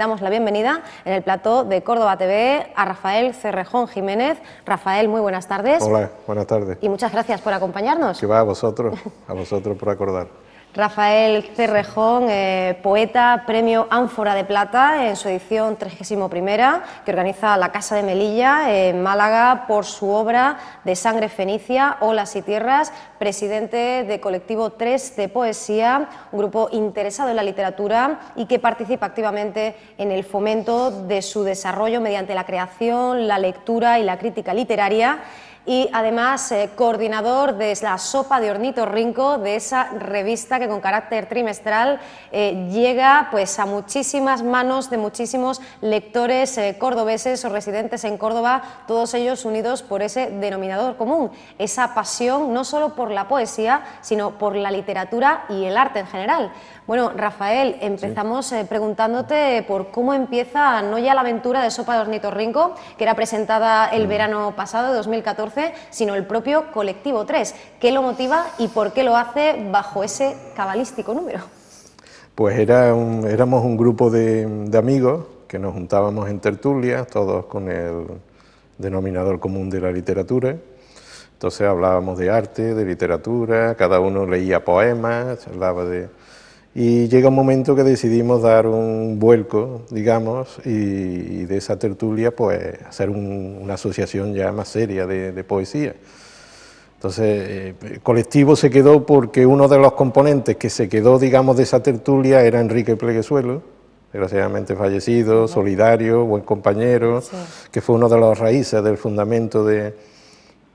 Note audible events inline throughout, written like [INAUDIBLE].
damos la bienvenida en el plató de Córdoba TV a Rafael Cerrejón Jiménez. Rafael, muy buenas tardes. Hola, buenas tardes. Y muchas gracias por acompañarnos. Que va a vosotros, a vosotros por acordar. Rafael Cerrejón, eh, poeta, premio Ánfora de Plata en su edición 31, que organiza la Casa de Melilla en Málaga por su obra de Sangre Fenicia, Olas y Tierras, presidente de Colectivo 3 de Poesía, un grupo interesado en la literatura y que participa activamente en el fomento de su desarrollo mediante la creación, la lectura y la crítica literaria y además eh, coordinador de la sopa de Hornito Rinco... de esa revista que con carácter trimestral eh, llega pues, a muchísimas manos de muchísimos lectores eh, cordobeses o residentes en Córdoba, todos ellos unidos por ese denominador común, esa pasión no solo por la poesía, sino por la literatura y el arte en general. Bueno, Rafael, empezamos eh, preguntándote por cómo empieza no ya la aventura de Sopa de Ornitorrinco, que era presentada el mm. verano pasado, 2014, sino el propio Colectivo 3. ¿Qué lo motiva y por qué lo hace bajo ese cabalístico número? Pues era éramos un grupo de, de amigos que nos juntábamos en tertulias, todos con el denominador común de la literatura. Entonces hablábamos de arte, de literatura, cada uno leía poemas, hablaba de y llega un momento que decidimos dar un vuelco, digamos, y, de esa tertulia, pues, hacer una asociación ya más seria de, poesía. Entonces, el eh, colectivo se quedó porque uno de los componentes que se quedó, digamos, de esa tertulia era Enrique Pleguesuelo, desgraciadamente fallecido, solidario, buen compañero, que fue uno de las raíces del fundamento de,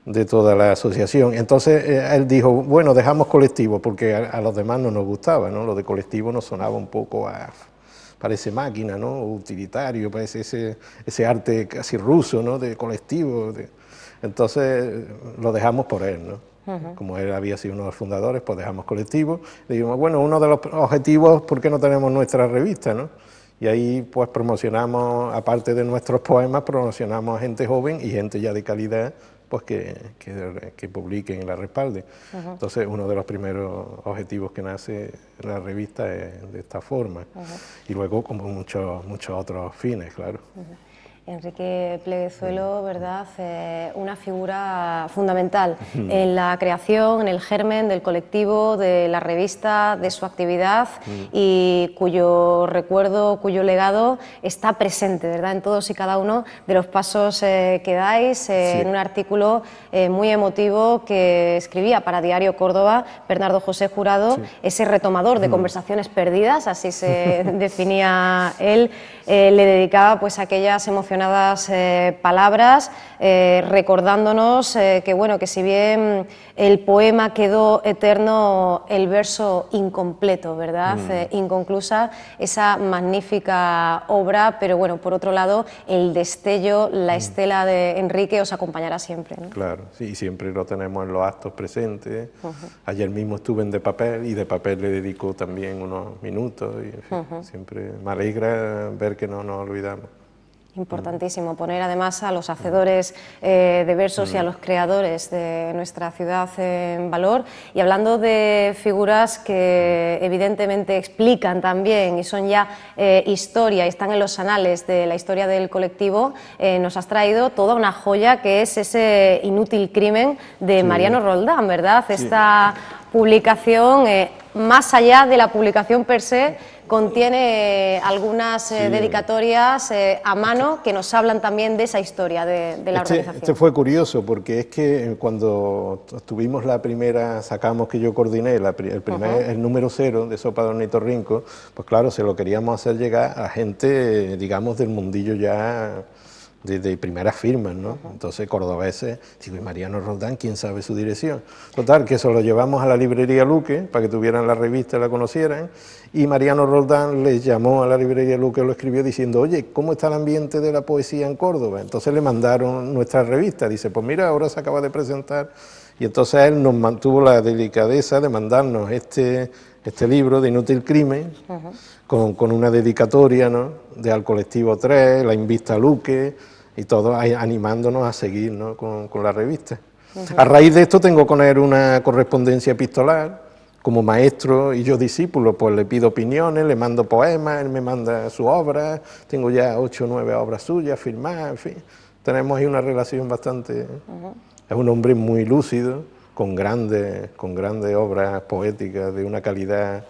de toda la asociación. Entonces eh, él dijo, bueno, dejamos colectivo, porque a, los demás no nos gustaba, ¿no? Lo de colectivo nos sonaba un poco a, parece máquina, ¿no? Utilitario, parece ese, ese arte casi ruso, ¿no? De colectivo. Entonces lo dejamos por él, ¿no? Como él había sido uno de los fundadores, pues dejamos colectivo. Le dijimos, bueno, uno de los objetivos, ¿por qué no tenemos nuestra revista, no? Y ahí pues promocionamos, aparte de nuestros poemas, promocionamos a gente joven y gente ya de calidad pues que, publiquen y la respalden. Entonces, uno de los primeros objetivos que nace la revista es de esta forma. Y luego, como muchos muchos otros fines, claro. Enrique Pleguezuelo, ¿verdad? una figura fundamental en la creación, en el germen del colectivo, de la revista, de su actividad y cuyo recuerdo, cuyo legado está presente, ¿verdad? En todos y cada uno de los pasos eh, que dais eh, en un artículo eh, muy emotivo que escribía para Diario Córdoba Bernardo José Jurado, ese retomador de conversaciones perdidas, así se [LAUGHS] definía él, le dedicaba pues aquellas emociones mencionadas eh, palabras, eh, recordándonos eh, que, bueno, que si bien el poema quedó eterno, el verso incompleto, ¿verdad? Mm. inconclusa, esa magnífica obra, pero bueno, por otro lado, el destello, la mm. estela de Enrique os acompañará siempre. Claro, sí, siempre lo tenemos en los actos presentes. Ayer mismo estuve en De Papel y De Papel le dedicó también unos minutos y siempre me alegra ver que no nos olvidamos. Importantísimo, mm. poner además a los hacedores eh, de versos y a mm. los creadores de nuestra ciudad en valor. Y hablando de figuras que evidentemente explican también y son ya eh, historia y están en los anales de la historia del colectivo, eh, nos has traído toda una joya que es ese inútil crimen de Mariano Roldán, ¿verdad? Esta publicación, más allá de la publicación per se, contiene algunas eh, dedicatorias eh, a mano que nos hablan también de esa historia de, la este, organización. Este fue curioso porque es que eh, cuando tuvimos la primera, sacamos que yo coordiné el, primer, el número cero de Sopa de pues claro, se lo queríamos hacer llegar a gente, digamos, del mundillo ya de, primeras firmas, ¿no? Entonces, cordobeses, digo, y Mariano Roldán, ¿quién sabe su dirección? Total, que eso lo llevamos a la librería Luque, para que tuvieran la revista y la conocieran, y Mariano Roldán les llamó a la librería Luque, lo escribió diciendo, oye, ¿cómo está el ambiente de la poesía en Córdoba? Entonces le mandaron nuestra revista, dice, pues mira, ahora se acaba de presentar, y entonces él nos mantuvo la delicadeza de mandarnos este, este libro de Inútil Crimen, uh con, una dedicatoria ¿no? de al colectivo 3, la invista Luque y todo animándonos a seguir con, la revista. A raíz de esto tengo con él una correspondencia epistolar, como maestro y yo discípulo, pues le pido opiniones, le mando poemas, él me manda su obra, tengo ya ocho o nueve obras suyas firmadas, en fin, tenemos ahí una relación bastante... Es un hombre muy lúcido, con grandes, con grandes obras poéticas de una calidad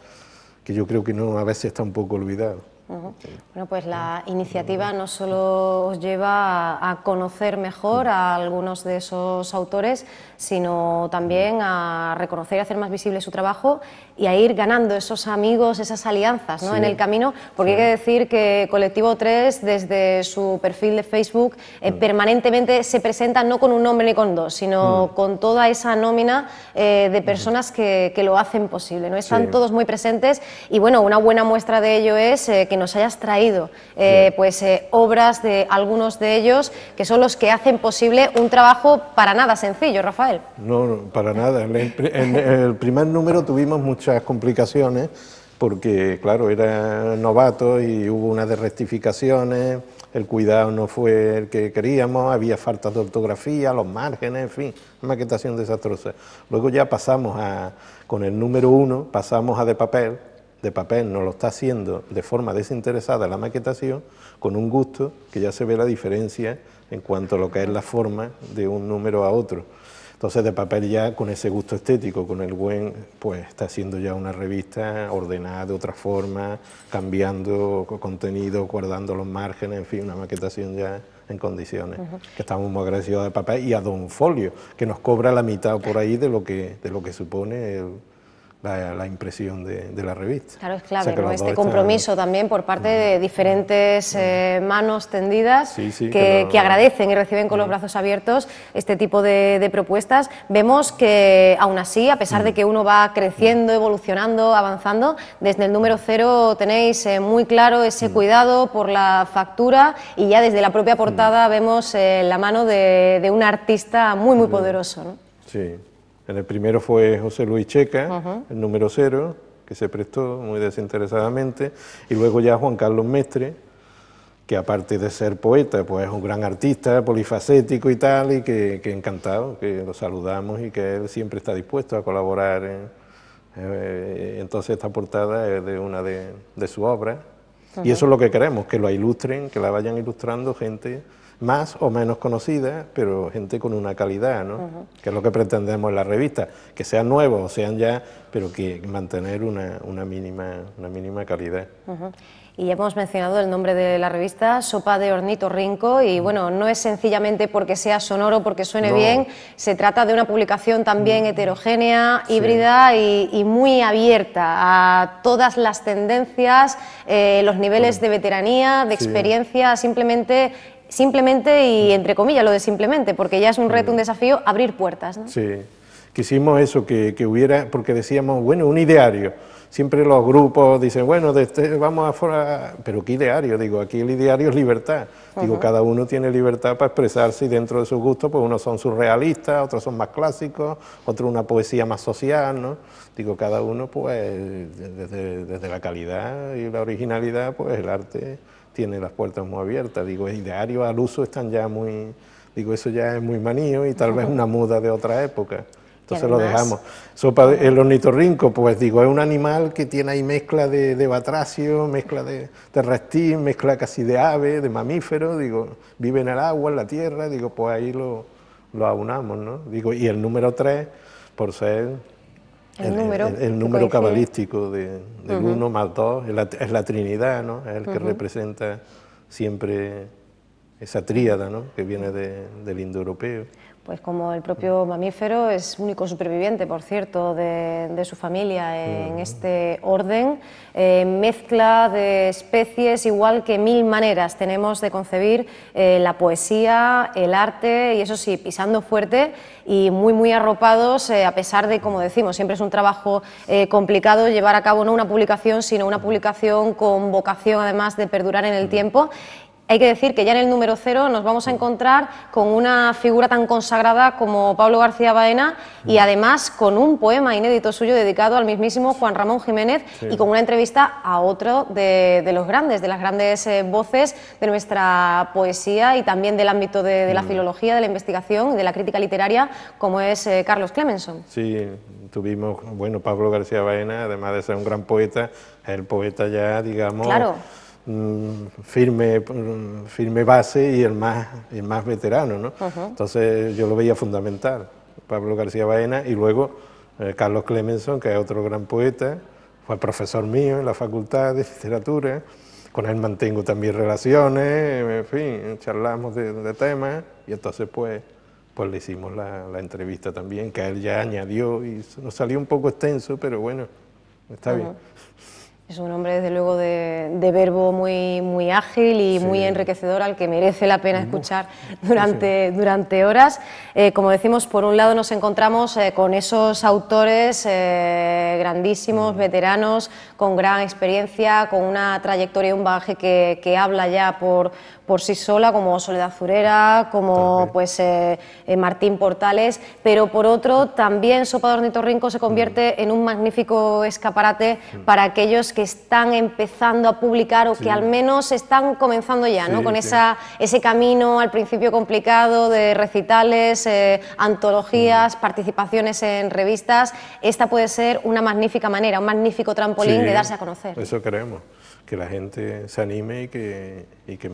que yo creo que no a veces está un poco olvidado. Bueno, pues la iniciativa no solo os lleva a, conocer mejor a algunos de esos autores, sino también a reconocer y hacer más visible su trabajo y a ir ganando esos amigos, esas alianzas ¿no? en el camino, porque hay que decir que Colectivo 3, desde su perfil de Facebook, eh, permanentemente se presenta no con un nombre ni con dos, sino con toda esa nómina eh, de personas que, lo hacen posible. ¿no? Están todos muy presentes y, bueno, una buena muestra de ello es eh, que nos hayas traído eh, pues, eh, obras de algunos de ellos que son los que hacen posible un trabajo para nada sencillo, Rafael. No, para nada. En el, primer número tuvimos muchas complicaciones porque, claro, era novato y hubo unas de rectificaciones, el cuidado no fue el que queríamos, había faltas de ortografía, los márgenes, en fin, una maquetación desastrosa. Luego ya pasamos a, con el número uno, pasamos a de papel, de papel nos lo está haciendo de forma desinteresada la maquetación, con un gusto que ya se ve la diferencia en cuanto a lo que es la forma de un número a otro. Entonces de papel ya con ese gusto estético, con el buen, pues está haciendo ya una revista ordenada de otra forma, cambiando contenido, guardando los márgenes, en fin, una maquetación ya en condiciones. Que estamos muy agradecidos de papel y a Don Folio, que nos cobra la mitad por ahí de lo que, de lo que supone el, la, impresión de, la revista. Claro, es clave, este compromiso también por parte de diferentes eh, manos tendidas que, agradecen y reciben con los mm. brazos abiertos este tipo de, propuestas. Vemos que aún así, a pesar de mm. que uno va creciendo, mm. evolucionando, avanzando, desde el número cero tenéis eh, muy claro ese cuidado por la factura y ya desde la propia portada vemos eh, la mano de, un artista muy, muy poderoso. Sí. En el primero fue José Luis Checa, el número cero, que se prestó muy desinteresadamente, y luego ya Juan Carlos Mestre, que aparte de ser poeta, pues es un gran artista, polifacético y tal, y que, que encantado, que lo saludamos y que él siempre está dispuesto a colaborar. Eh, entonces esta portada es de una de, de sus obras. Y eso es lo que queremos, que lo ilustren, que la vayan ilustrando gente más o menos conocida, pero gente con una calidad, ¿no? Que es lo que pretendemos en la revista, que sean nuevos, o sean ya, pero que mantener una, mínima, una mínima calidad. Y ya hemos mencionado el nombre de la revista, Sopa de Hornito Rinco, y bueno, no es sencillamente porque sea sonoro, porque suene bien, se trata de una publicación también heterogénea, híbrida y, muy abierta a todas las tendencias, eh, los niveles de veteranía, de experiencia, simplemente simplemente y mm. entre comillas lo de simplemente, porque ya es un reto, un desafío abrir puertas. ¿no? Sí, quisimos eso, que, hubiera, porque decíamos, bueno, un ideario. Siempre los grupos dicen, bueno, este, vamos afuera, pero ¿qué ideario? Digo, aquí el ideario es libertad. Digo, cada uno tiene libertad para expresarse y dentro de su gusto, pues unos son surrealistas, otros son más clásicos, otros una poesía más social, ¿no? Digo, cada uno, pues, desde, desde la calidad y la originalidad, pues el arte tiene las puertas muy abiertas. Digo, diario al uso están ya muy, digo, eso ya es muy manío y tal vez una muda de otra época. Entonces lo dejamos. el ornitorrinco, pues digo, es un animal que tiene ahí mezcla de, batracio, mezcla de, terrestre... mezcla casi de ave, de mamífero, digo, vive en el agua, en la tierra, digo, pues ahí lo, lo ¿no? Digo, y el número tres, por ser el, número, cabalístico de, uno 1 más 2 es la, Trinidad, ¿no? es el que representa siempre esa tríada que viene de, del indoeuropeo pues como el propio mm. mamífero, es único superviviente, por cierto, de, su familia en mm. este orden. Eh, mezcla de especies, igual que mil maneras tenemos de concebir eh, la poesía, el arte, y eso sí, pisando fuerte y muy, muy arropados, eh, a pesar de, como decimos, siempre es un trabajo complicado llevar a cabo no una publicación, sino una publicación con vocación, además, de perdurar en el mm. tiempo. Hay que decir que ya en el número cero nos vamos a encontrar con una figura tan consagrada como Pablo García Baena y mm. además con un poema inédito suyo dedicado al mismísimo Juan Ramón Jiménez y con una entrevista a otro de, los grandes, de las grandes eh, voces de nuestra poesía y también del ámbito de, la mm. filología, de la investigación y de la crítica literaria, como es eh, Carlos Clemenson. Sí, tuvimos, bueno, Pablo García Baena, además de ser un gran poeta, el poeta ya, digamos... Claro Mm, firme, mm, firme base y el más, el más veterano. ¿no? Entonces yo lo veía fundamental, Pablo García Baena y luego eh, Carlos Clemenson, que es otro gran poeta, fue profesor mío en la Facultad de Literatura, con él mantengo también relaciones, en fin, charlamos de, temas y entonces pues, pues le hicimos la, la, entrevista también, que él ya añadió y nos salió un poco extenso, pero bueno, está bien. Es un hombre, desde luego, de, verbo muy, muy ágil y muy enriquecedor, al que merece la pena escuchar durante, durante horas. Eh, como decimos, por un lado nos encontramos eh, con esos autores eh, grandísimos, mm. veteranos, con gran experiencia, con una trayectoria y un bagaje que, habla ya por, por sí sola, como Soledad Zurera, como pues, eh, eh, Martín Portales, pero por otro también Sopa de se convierte mm. en un magnífico escaparate mm. para aquellos que están empezando a publicar o que al menos están comenzando ya, ¿no? Con esa, ese camino al principio complicado de recitales, eh, antologías, mm. participaciones en revistas, esta puede ser una magnífica manera, un magnífico trampolín darse a conocer. Eso queremos, que la gente se anime y que, y que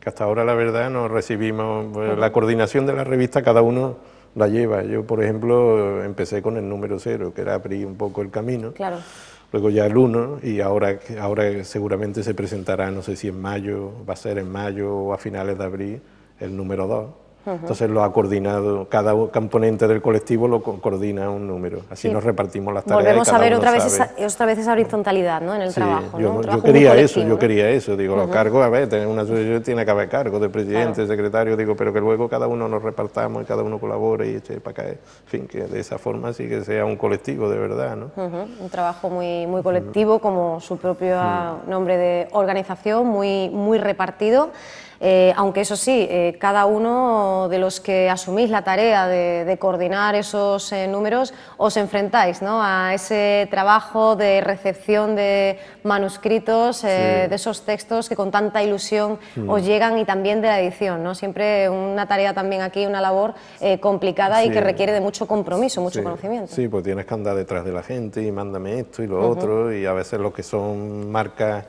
que hasta ahora la verdad no recibimos, la coordinación de la revista cada uno la lleva. Yo, por ejemplo, empecé con el número cero, que era abrir un poco el camino. Claro. Luego ya el uno, y ahora, ahora seguramente se presentará, no sé si en mayo, va a ser en mayo o a finales de abril, el número dos entonces lo ha coordinado, cada componente del colectivo lo coordina un número. Así nos repartimos las tareas. Volvemos a ver otra vez, esa, otra vez horizontalidad en el trabajo. Yo, quería eso, yo quería eso. Digo, los cargos, a ver, una asociación tiene que haber cargos de presidente, secretario, digo, pero que luego cada uno nos repartamos y cada uno colabore y eche para acá. En fin, que de esa forma sí que sea un colectivo de verdad. ¿no? Un trabajo muy, muy colectivo, como su propio nombre de organización, muy, muy repartido. Eh, aunque eso sí, eh, cada uno de los que asumís la tarea de, coordinar esos eh, números os enfrentáis ¿no? a ese trabajo de recepción de manuscritos, de esos textos que con tanta ilusión mm. os llegan y también de la edición. ¿no? Siempre una tarea también aquí, una labor complicada y que requiere de mucho compromiso, mucho conocimiento. Sí, pues tienes que andar detrás de la gente y mándame esto y lo otro y a veces lo que son marcas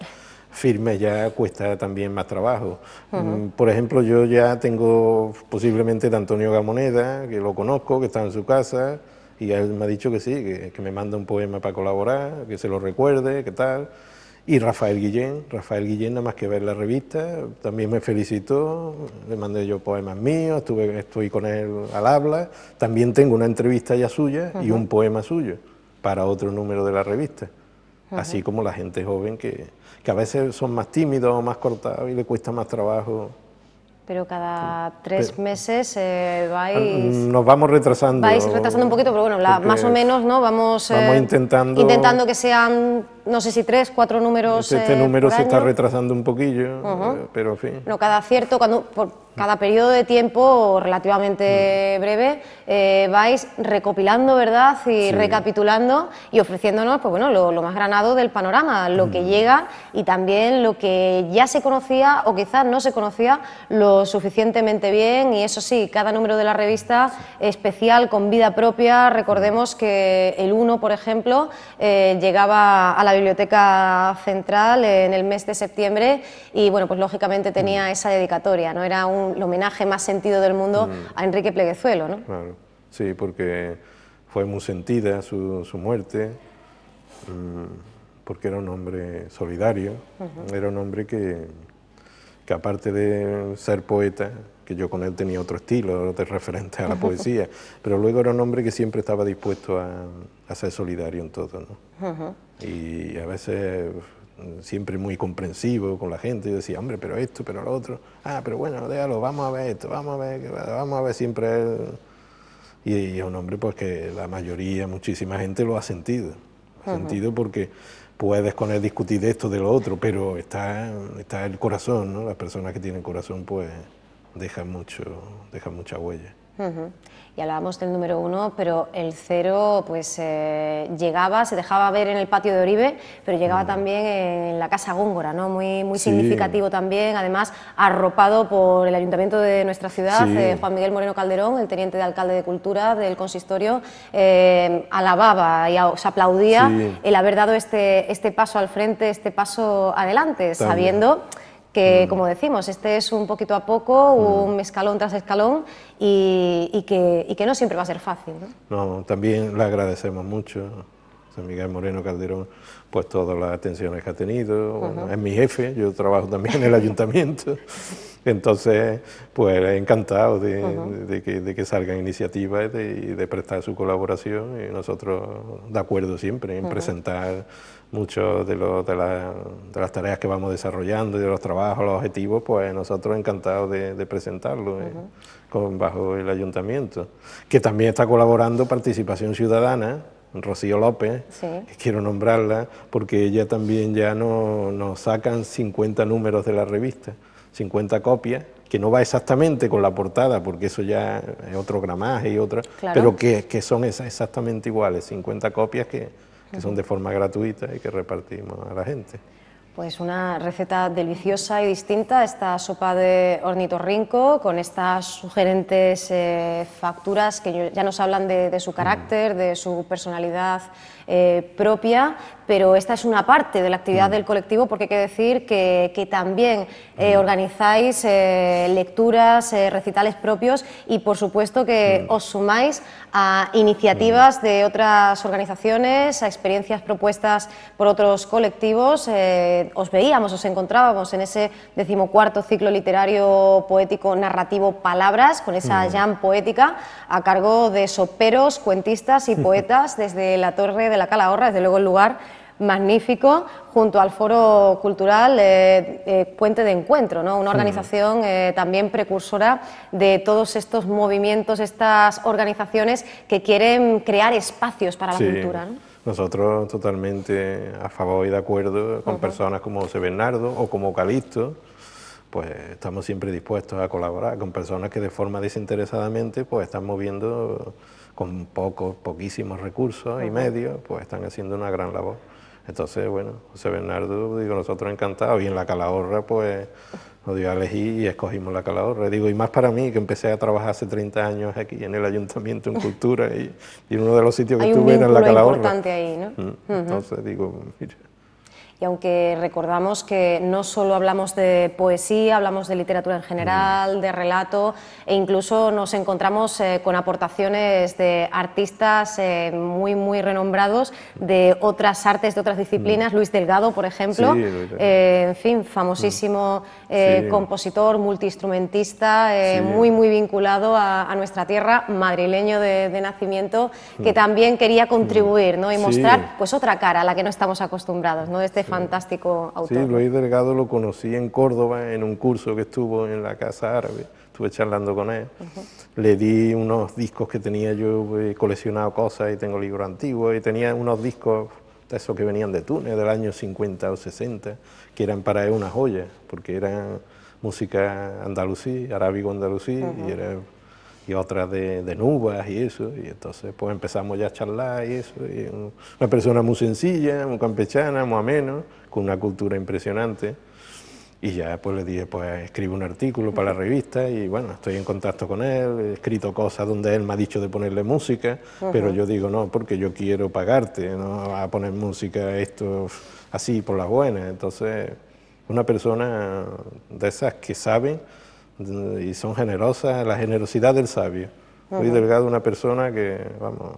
firme ya cuesta también más trabajo. Mm, por ejemplo, yo ya tengo posiblemente de Antonio Gamoneda, que lo conozco, que está en su casa, y él me ha dicho que sí, que, me manda un poema para colaborar, que se lo recuerde, qué tal. Y Rafael Guillén, Rafael Guillén nada más que ver la revista, también me felicitó, le mandé yo poemas míos, estuve, estoy con él al habla, también tengo una entrevista ya suya y un poema suyo para otro número de la revista así como la gente joven que, que, a veces son más tímidos, más cortados y le cuesta más trabajo. Pero cada tres meses eh, vais... Ah, nos vamos retrasando. Vais retrasando un poquito, pero bueno, más o menos, ¿no? Vamos, eh, intentando... Intentando que sean no sé si tres, cuatro números. Este, este eh, número se está retrasando un poquillo, eh, pero en fin. No, cada cierto, cuando, por cada periodo de tiempo relativamente mm. breve, eh, vais recopilando, ¿verdad? Y recapitulando y ofreciéndonos, pues bueno, lo, más granado del panorama, lo que mm. llega y también lo que ya se conocía o quizás no se conocía lo suficientemente bien. Y eso sí, cada número de la revista especial, con vida propia. Recordemos mm. que el uno por ejemplo, llegaba a la Biblioteca Central en el mes de septiembre y, bueno, pues lógicamente tenía mm. esa dedicatoria, ¿no? Era un, homenaje más sentido del mundo mm. a Enrique Pleguezuelo, ¿no? Claro, sí, porque fue muy sentida su, muerte, mm, porque era un hombre solidario, era un hombre que, que aparte de ser poeta, yo con él tenía otro estilo de referente a la poesía, pero luego era un hombre que siempre estaba dispuesto a, ser solidario en todo, ¿no? Y a veces siempre muy comprensivo con la gente, decía, hombre, pero esto, pero lo otro, ah, pero bueno, déjalo, vamos a ver esto, vamos a ver, vamos a ver siempre él. Y, es un hombre porque que la mayoría, muchísima gente lo ha sentido, ha sentido porque puedes con él discutir de esto, de lo otro, pero está, está el corazón, ¿no? Las personas que tienen corazón, pues deja, mucho, deja mucha huella. Y hablábamos del número uno, pero el cero pues eh, llegaba, se dejaba ver en el patio de Oribe, pero llegaba mm. también en la Casa Góngora, ¿no? Muy, muy significativo también, además arropado por el ayuntamiento de nuestra ciudad, eh, Juan Miguel Moreno Calderón, el teniente de alcalde de Cultura del consistorio, eh, alababa y se aplaudía el haber dado este, este paso al frente, este paso adelante, sabiendo que como decimos, este es un poquito a poco, un escalón tras escalón y, que, que, no siempre va a ser fácil. ¿no? también le agradecemos mucho a Miguel Moreno Calderón, pues todas las atenciones que ha tenido, es mi jefe, yo trabajo también en el ayuntamiento, [LAUGHS] entonces pues encantado de, que, salgan iniciativas y de, prestar su colaboración y nosotros de acuerdo siempre en presentar muchas de, las tareas que vamos desarrollando y de los trabajos, los objetivos, pues nosotros encantados de, presentarlo eh, con, bajo el ayuntamiento, que también está colaborando Participación Ciudadana. Rocío López, que quiero nombrarla, porque ella también ya nos sacan 50 números de la revista, 50 copias, que no va exactamente con la portada, porque eso ya es otro gramaje y otra, pero que, que son exactamente iguales, 50 copias que, que son de forma gratuita y que repartimos a la gente. Pues una receta deliciosa y distinta, esta sopa de ornitorrinco con estas sugerentes eh, facturas que ya nos hablan de, su mm. carácter, de su personalidad eh, propia, pero esta es una parte de la actividad mm. del colectivo porque hay que decir que, también eh, mm. organizáis lecturas, recitales propios y por supuesto que os sumáis a iniciativas de otras organizaciones, a experiencias propuestas por otros colectivos os veíamos, os encontrábamos en ese decimocuarto ciclo literario poético narrativo Palabras, con esa mm. jam poética a cargo de soperos, cuentistas y [LAUGHS] poetas desde la Torre de la Calahorra, desde luego el lugar magnífico junto al Foro Cultural eh, eh, Puente de Encuentro, ¿no? una organización eh, también precursora de todos estos movimientos, estas organizaciones que quieren crear espacios para la cultura. Nosotros totalmente a favor y de acuerdo con personas como José Bernardo o como Calixto, pues estamos siempre dispuestos a colaborar con personas que de forma desinteresadamente pues están moviendo con pocos, poquísimos recursos y medios, pues están haciendo una gran labor. Entonces, bueno, José Bernardo, digo, nosotros encantados, y en la Calahorra, pues lo yo elegí y escogimos la caladora. Digo, y más para mí, que empecé a trabajar hace 30 años aquí en el ayuntamiento en cultura y, y uno de los sitios que tuve era la Calahorra... Hay un importante ahí, ¿no? Mm, entonces digo, y aunque recordamos que no solo hablamos de poesía, hablamos de literatura en general, de relato, e incluso nos encontramos eh, con aportaciones de artistas eh, muy, muy renombrados de otras artes, de otras disciplinas. Mm. Luis Delgado, por ejemplo, eh, en fin, famosísimo mm. compositor, multiinstrumentista, muy, muy vinculado a, nuestra tierra, madrileño de, nacimiento, que mm. también quería contribuir ¿no? y mostrar pues otra cara a la que no estamos acostumbrados, ¿no? Este fantástico autor. Sí, Luis Delgado lo conocí en Córdoba en un curso que estuvo en la Casa Árabe, estuve charlando con él. Le di unos discos que tenía yo, he eh, coleccionado cosas y tengo libros antiguos y tenía unos discos de esos que venían de Túnez del año 50 o 60, que eran para él una joya, porque eran música andalusí, arábigo andalusí y era otra de, de, nubas y eso, y entonces pues empezamos ya a charlar y eso, una persona muy sencilla, muy campechana, muy ameno, con una cultura impresionante, y ya pues le dije, pues escribe un artículo para la revista y bueno, estoy en contacto con él, he escrito cosas donde él me ha dicho de ponerle música, pero yo digo, no, porque yo quiero pagarte, no a poner música esto así por las buenas, entonces una persona de esas que saben y son generosas, la generosidad del sabio. Muy delgado, una persona que, vamos,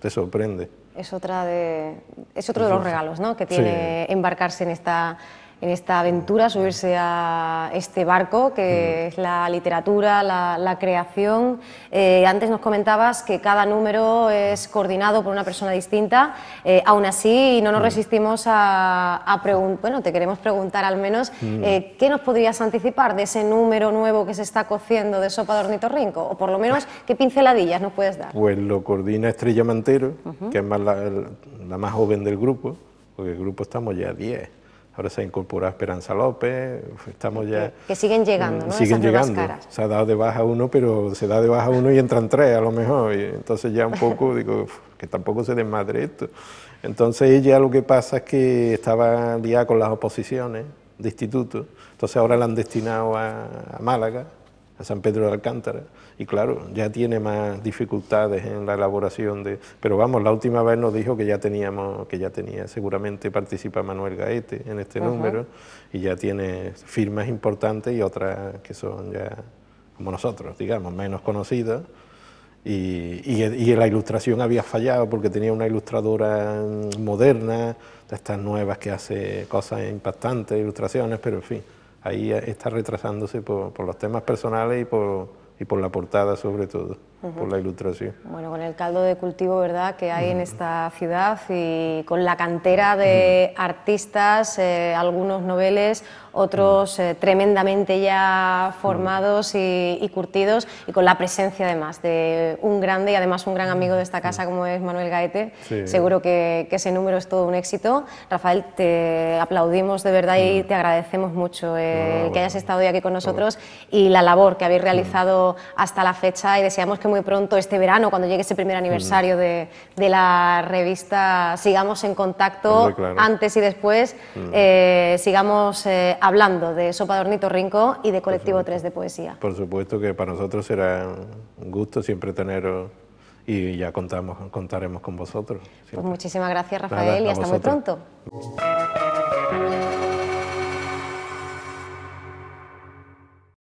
te sorprende. Es, otra de, es otro de los regalos ¿no? que tiene embarcarse en esta, en esta aventura, subirse a este barco que mm. es la literatura, la, creación. Eh, antes nos comentabas que cada número es coordinado por una persona distinta. Eh, aún así, no nos mm. resistimos a, preguntar, bueno, te queremos preguntar al menos, mm. eh, ¿qué nos podrías anticipar de ese número nuevo que se está cociendo de Sopa de Ornitorrinco? O por lo menos, ¿qué pinceladillas nos puedes dar? Pues lo coordina Estrella Mantero, que es la, la, más joven del grupo, porque el grupo estamos ya 10 ahora se ha Esperanza López, estamos ya... Que siguen llegando, ¿no? Mm, siguen llegando. Se ha dado de baja uno, pero se da de baja uno y entran tres a lo mejor. entonces ya un poco [LAUGHS] digo, que tampoco se desmadre esto. Entonces ella lo que pasa es que estaba liada con las oposiciones de instituto, entonces ahora la han destinado a Málaga San Pedro de Alcántara. Y claro, ya tiene más dificultades en la elaboración de... Pero vamos, la última vez nos dijo que ya teníamos, que ya tenía, seguramente participa Manuel Gaete en este número, y ya tiene firmas importantes y otras que son ya como nosotros, digamos, menos conocidas. Y, y, la ilustración había fallado porque tenía una ilustradora moderna, de estas nuevas que hace cosas impactantes, ilustraciones, pero en fin ahí está retrasándose por, los temas personales y por la portada sobre todo por la ilustración. Bueno, con el caldo de cultivo, ¿verdad?, que hay en esta ciudad y con la cantera de artistas, eh, algunos noveles, otros eh, tremendamente ya formados y, curtidos y con la presencia además de un grande y además un gran amigo de esta casa como es Manuel Gaete. Seguro que, ese número es todo un éxito. Rafael, te aplaudimos de verdad y te agradecemos mucho el eh, que hayas estado hoy aquí con nosotros y la labor que habéis realizado hasta la fecha y deseamos que muy pronto este verano, cuando llegue ese primer aniversario de, la revista. Sigamos en contacto antes y después, mm. eh, sigamos eh, hablando de Sopa de Rinco y de Colectivo 3 de Poesía. Por supuesto que para nosotros será un gusto siempre teneros y ya contamos, contaremos con vosotros. Pues muchísimas gracias Rafael y hasta muy pronto.